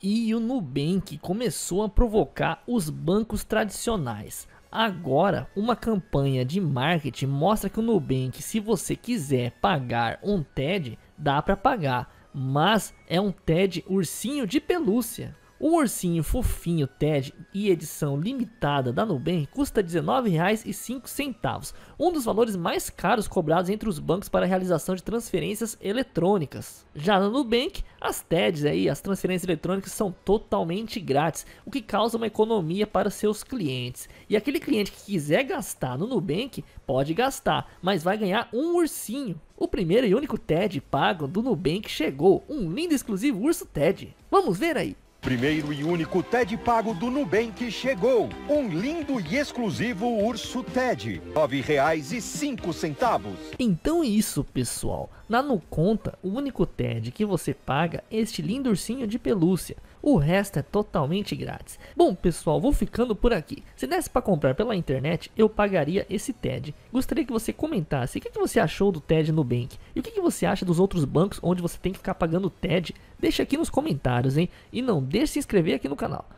E o Nubank começou a provocar os bancos tradicionais. Agora, uma campanha de marketing mostra que o Nubank, se você quiser pagar um TED, dá para pagar, mas é um TED ursinho de pelúcia. O ursinho fofinho TED e edição limitada da Nubank custa R$19,05, um dos valores mais caros cobrados entre os bancos para a realização de transferências eletrônicas. Já na Nubank, as TEDs aí, as transferências eletrônicas são totalmente grátis, o que causa uma economia para seus clientes. E aquele cliente que quiser gastar no Nubank pode gastar, mas vai ganhar um ursinho. O primeiro e único TED pago do Nubank chegou, um lindo exclusivo urso TED. Vamos ver aí. Primeiro e único TED pago do Nubank chegou. Um lindo e exclusivo urso TED. R$ 9,05. Então é isso, pessoal. Na Nuconta, o único TED que você paga é este lindo ursinho de pelúcia. O resto é totalmente grátis. Bom, pessoal, vou ficando por aqui. Se desse para comprar pela internet, eu pagaria esse TED. Gostaria que você comentasse o que você achou do TED Nubank. E o que, você acha dos outros bancos onde você tem que ficar pagando TED? Deixa aqui nos comentários, hein? E não deixe de se inscrever aqui no canal.